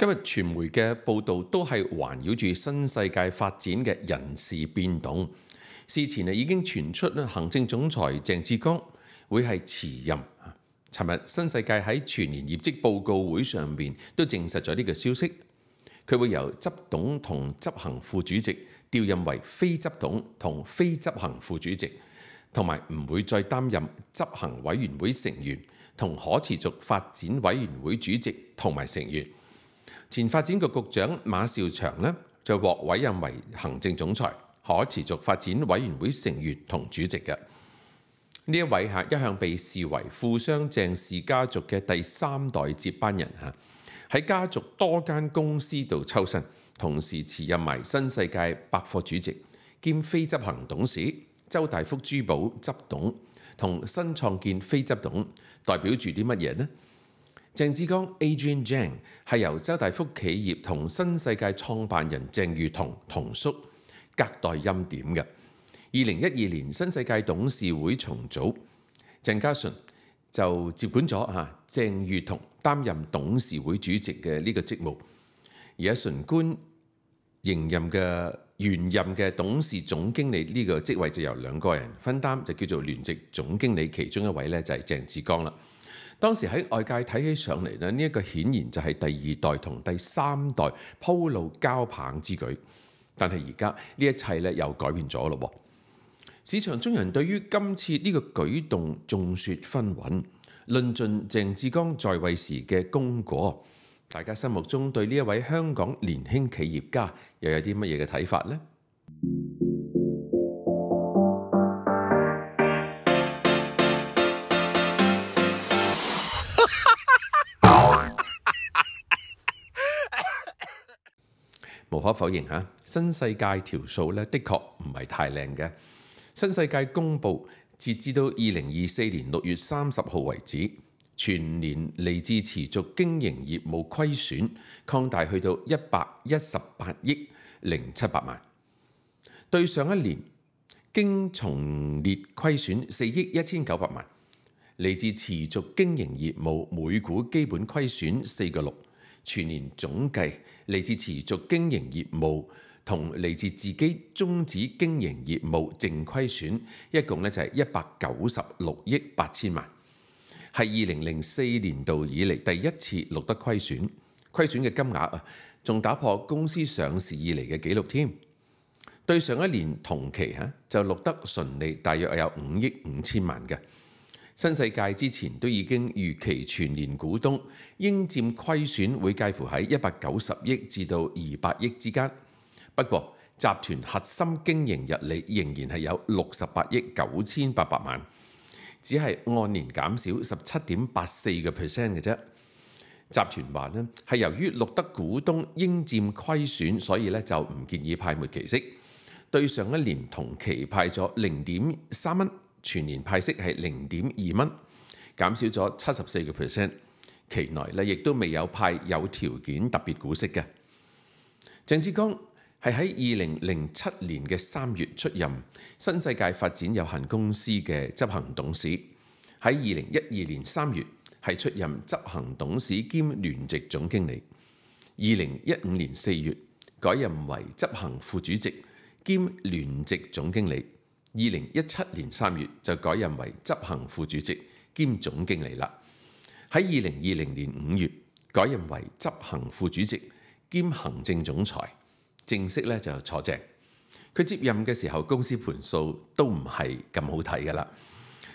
今日传媒嘅报道都系环绕住新世界发展嘅人事变动。事前啊，已经传出咧，行政总裁郑志刚会系辞任。寻日，新世界喺全年业绩报告会上面都证实咗呢个消息。佢会由执董同执行副主席调任为非执董同非执行副主席，同埋唔会再担任执行委员会成员同可持续发展委员会主席同埋成员。前發展局局長馬兆祥呢，就獲委任為行政總裁，可持續發展委員會成員同主席嘅呢一位嚇，一向被視為富商鄭氏家族嘅第三代接班人嚇，喺家族多間公司度抽身，同時持任埋新世界百貨主席兼非執行董事、周大福珠寶執董同新創建非執董，代表住啲乜嘢呢？郑志刚 （Adrian j h a n 系由周大福企业同新世界创办人郑裕彤同叔隔代钦点嘅。二零一二年新世界董事会重组，郑嘉纯就接管咗啊郑裕彤担任董事会主席嘅呢个职务，而阿纯官仍任嘅原任嘅董事总经理呢个职位就由两个人分担，就叫做联席总经理，其中一位咧就系郑志刚啦。當時喺外界睇起上嚟咧，呢一個顯然就係第二代同第三代鋪路交棒之舉。但系而家呢一切咧又改變咗咯。市場中人對於今次呢個舉動眾說紛紜，論盡鄭志剛在位時嘅功果，大家心目中對呢一位香港年輕企業家又有啲乜嘢嘅睇法呢？否認嚇，新世界條數咧，的確唔係太靚嘅。新世界公布截至到二零二四年六月三十號為止，全年嚟自持續經營業務虧損擴大去到一百一十八億零七百萬，對上一年經重列虧損四億一千九百萬，嚟自持續經營業務每股基本虧損四個六。全年總計嚟自持續經營業務同嚟自自己終止經營業務淨虧損，一共咧就係一百九十六億八千萬，係二零零四年度以嚟第一次錄得虧損，虧損嘅金額啊，仲打破公司上市以嚟嘅紀錄添。對上一年同期吓就錄得純利大約有五億五千萬嘅。新世界之前都已經預期全年股東應佔虧損會介乎喺一百九十億至到二百億之間。不過集團核心經營日利仍然係有六十八億九千八百萬，只係按年減少十七點八四個 percent 嘅啫。集團話呢係由於錄得股東應佔虧損，所以咧就唔建議派末期息，對上一年同期派咗零點三蚊。全年派息係零點二蚊，減少咗七十四个 percent。期內咧，亦都未有派有條件特別股息嘅。鄭志剛係喺二零零七年嘅三月出任新世界發展有限公司嘅執行董事，喺二零一二年三月係出任執行董事兼聯席總經理，二零一五年四月改任為執行副主席兼聯席總經理。二零一七年三月就改任为执行副主席兼总经理啦。喺二零二零年五月改任为执行副主席兼行政总裁，正式咧就坐正。佢接任嘅时候，公司盘数都唔系咁好睇噶啦。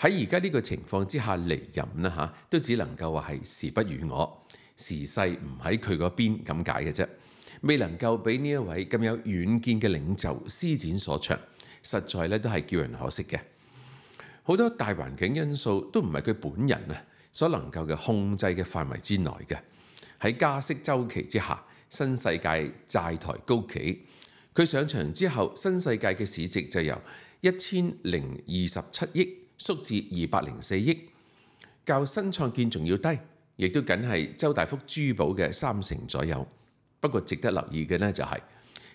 喺而家呢个情况之下离任啦吓，都只能够话系时不与我，时势唔喺佢嗰边咁解嘅啫。未能够俾呢一位咁有远见嘅领袖施展所长。實在咧都係叫人可惜嘅，好多大環境因素都唔係佢本人啊所能夠嘅控制嘅範圍之內嘅。喺加息周期之下，新世界債台高企，佢上場之後，新世界嘅市值就由一千零二十七億縮至二百零四億，較新創建仲要低，亦都僅係周大福珠寶嘅三成左右。不過值得留意嘅呢，就係。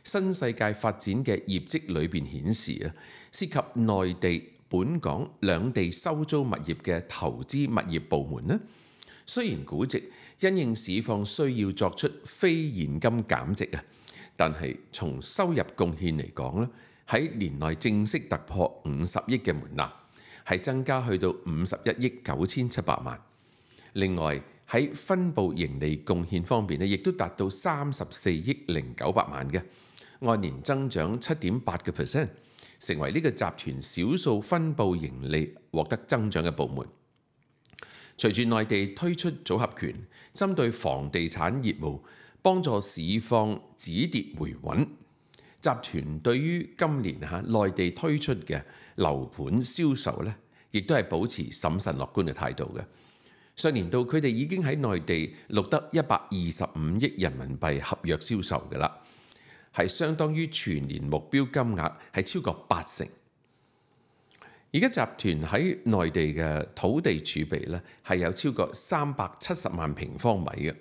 新世界發展嘅業績裏邊顯示啊，涉及內地、本港兩地收租物業嘅投資物業部門咧，雖然估值因應市況需要作出非現金減值啊，但係從收入貢獻嚟講咧，喺年內正式突破五十億嘅門檻，係增加去到五十一億九千七百萬。另外喺分佈盈利貢獻方面咧，亦都達到三十四億零九百萬嘅。按年增長七點八嘅 percent，成為呢個集團少數分佈盈利獲得增長嘅部門。隨住內地推出組合拳，針對房地產業務幫助市況止跌回穩，集團對於今年嚇內地推出嘅樓盤銷售呢，亦都係保持審慎樂觀嘅態度嘅。上年度佢哋已經喺內地錄得一百二十五億人民幣合約銷售嘅啦。係相當於全年目標金額係超過八成。而家集團喺內地嘅土地儲備咧，係有超過三百七十萬平方米嘅，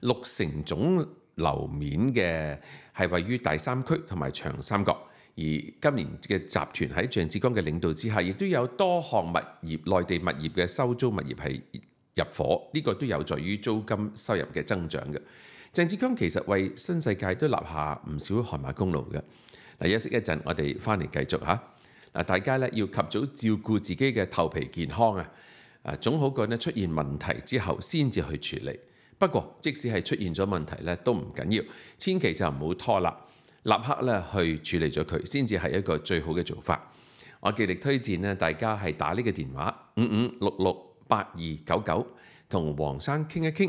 六成總樓面嘅係位於第三區同埋長三角。而今年嘅集團喺鄭志剛嘅領導之下，亦都有多項物業、內地物業嘅收租物業係入伙，呢個都有助於租金收入嘅增長嘅。鄭志剛其實為新世界都立下唔少汗馬功勞嘅。嗱休息一陣，我哋翻嚟繼續嚇。嗱，大家咧要及早照顧自己嘅頭皮健康啊！啊，總好過咧出現問題之後先至去處理。不過，即使係出現咗問題咧，都唔緊要，千祈就唔好拖啦，立刻咧去處理咗佢，先至係一個最好嘅做法。我極力推薦咧，大家係打呢個電話五五六六八二九九，同黃生傾一傾。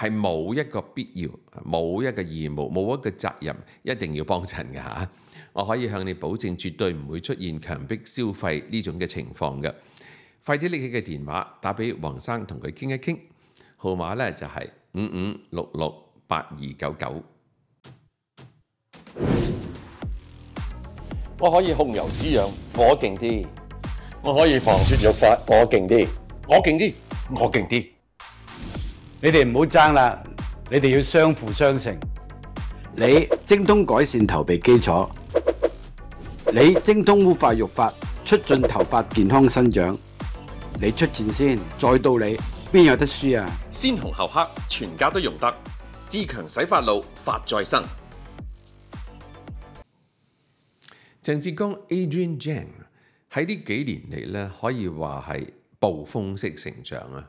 系冇一个必要，冇一个义务，冇一个责任，一定要帮衬嘅吓。我可以向你保证，绝对唔会出现强迫消费呢种嘅情况嘅。快啲拎起嘅电话，打俾黄生，同佢倾一倾。号码咧就系五五六六八二九九。我可以控油止痒，我劲啲；我可以防脱育发，我劲啲，我劲啲，我劲啲。你哋唔好争啦，你哋要相辅相成。你精通改善头皮基础，你精通乌发育发，促进头发健康生长。你出战先，再到你边有得输啊？先红后黑，全家都用得。自强洗发露，发再生。郑志刚 Adrian j a n g 喺呢几年嚟咧，可以话系暴风式成长啊！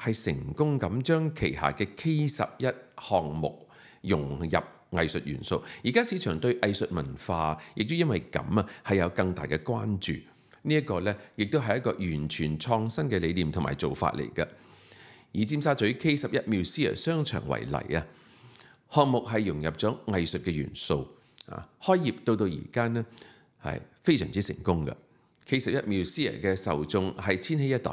係成功咁將旗下嘅 K 十一項目融入藝術元素，而家市場對藝術文化亦都因為咁啊係有更大嘅關注。呢一個呢，亦都係一個完全創新嘅理念同埋做法嚟嘅。以尖沙咀 K 十一苗 u 爾商場為例啊，項目係融入咗藝術嘅元素啊，開業到到而家呢，係非常之成功嘅。K 十一苗 u 爾嘅受眾係千禧一代。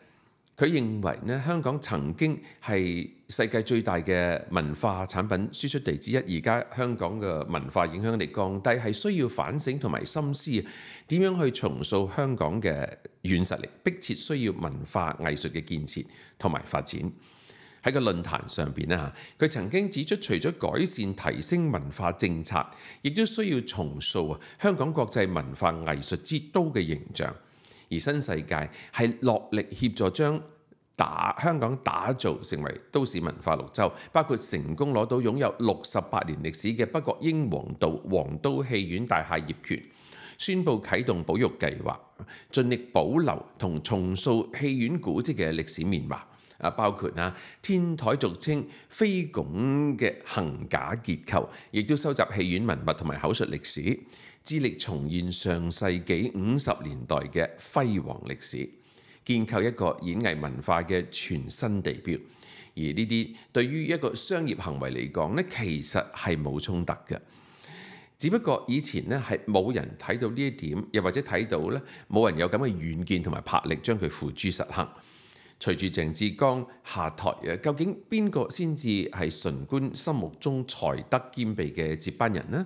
佢認為咧，香港曾經係世界最大嘅文化產品輸出地之一，而家香港嘅文化影響力降低，係需要反省同埋深思點樣去重塑香港嘅軟實力，迫切需要文化藝術嘅建設同埋發展。喺個論壇上邊咧佢曾經指出，除咗改善提升文化政策，亦都需要重塑啊香港國際文化藝術之都嘅形象。而新世界係落力協助將打香港打造成為都市文化綠洲，包括成功攞到擁有六十八年歷史嘅北角英皇道皇都戲院大廈業權，宣布啟動保育計劃，盡力保留同重塑戲院古蹟嘅歷史面貌。啊，包括啊天台俗稱飛拱嘅行架結構，亦都收集戲院文物同埋口述歷史。致力重現上世紀五十年代嘅輝煌歷史，建構一個演藝文化嘅全新地標。而呢啲對於一個商業行為嚟講咧，其實係冇衝突嘅。只不過以前咧係冇人睇到呢一點，又或者睇到咧冇人有咁嘅遠見同埋魄力將佢付諸實行。隨住鄭志剛下台啊，究竟邊個先至係馴官心目中才德兼備嘅接班人咧？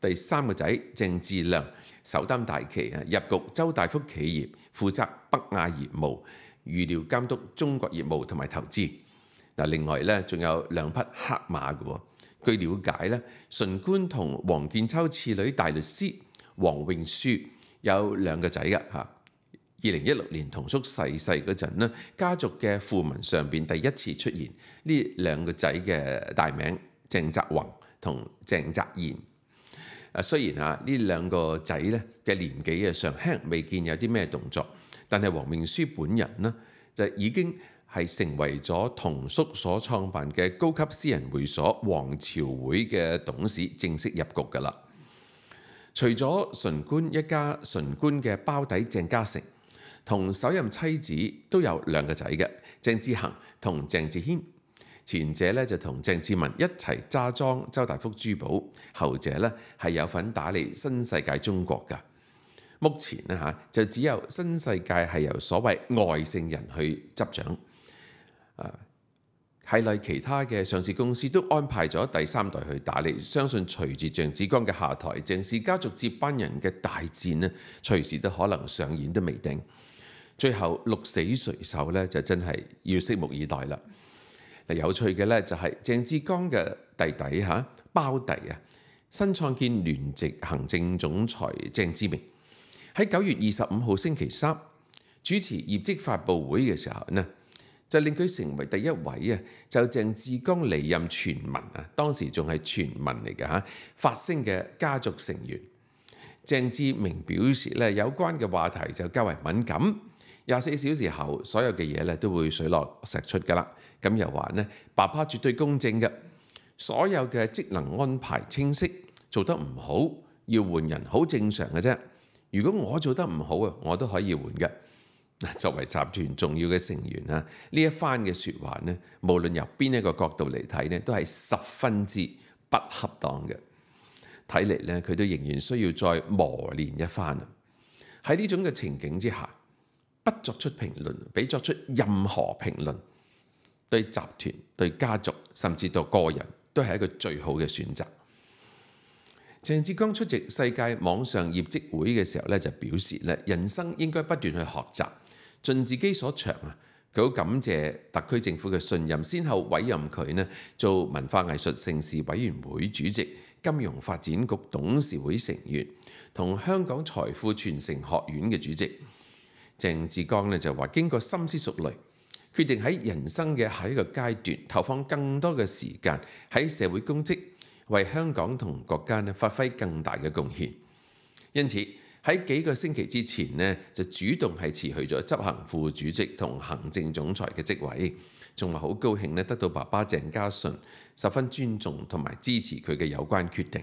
第三個仔鄭志亮首擔大旗啊！入局周大福企業，負責北亞業務預料監督中國業務同埋投資嗱。另外咧，仲有兩匹黑馬嘅據了解咧，馴官同黃建秋次女大律師黃永舒有兩個仔嘅嚇。二零一六年同叔逝世嗰陣咧，家族嘅富文上邊第一次出現呢兩個仔嘅大名鄭澤宏同鄭澤賢。誒雖然啊，呢兩個仔咧嘅年紀啊尚輕，未見有啲咩動作，但係黃明書本人呢，就已經係成為咗同叔所創辦嘅高級私人會所皇朝會嘅董事，正式入局㗎啦。除咗純官一家，純官嘅包底鄭家成同首任妻子都有兩個仔嘅，鄭志恒同鄭志軒。前者咧就同郑志文一齐揸庄周大福珠宝，后者咧系有份打理新世界中国噶。目前咧吓就只有新世界系由所谓外姓人去执掌，啊系例其他嘅上市公司都安排咗第三代去打理。相信随住郑志刚嘅下台，郑氏家族接班人嘅大战咧，随时都可能上演都未定。最后六死谁手咧，就真系要拭目以待啦。有趣嘅咧，就係鄭志剛嘅弟弟嚇，包弟啊，新創建聯席行政總裁鄭志明喺九月二十五號星期三主持業績發佈會嘅時候呢，就令佢成為第一位啊，就鄭志剛離任全民啊，當時仲係全民嚟嘅嚇，發聲嘅家族成員鄭志明表示咧，有關嘅話題就較為敏感。廿四小時後，所有嘅嘢咧都會水落石出噶啦。咁又話咧，爸爸絕對公正嘅，所有嘅職能安排清晰，做得唔好要換人，好正常嘅啫。如果我做得唔好啊，我都可以換嘅。作為集團重要嘅成員啊，呢一番嘅説話咧，無論由邊一個角度嚟睇咧，都係十分之不恰當嘅。睇嚟咧，佢都仍然需要再磨練一番。喺呢種嘅情景之下。不作出評論，比作出任何評論，對集團、對家族，甚至到個人，都係一個最好嘅選擇。鄭志刚出席世界網上業績會嘅時候咧，就表示咧，人生應該不斷去學習，盡自己所長啊！佢好感謝特區政府嘅信任，先後委任佢呢做文化藝術盛事委員會主席、金融發展局董事會成員，同香港財富傳承學院嘅主席。鄭志剛咧就話：經過深思熟慮，決定喺人生嘅下一個階段，投放更多嘅時間喺社會公職，為香港同國家咧發揮更大嘅貢獻。因此喺幾個星期之前呢，就主動係辭去咗執行副主席同行政總裁嘅職位，仲話好高興咧得到爸爸鄭家純十分尊重同埋支持佢嘅有關決定。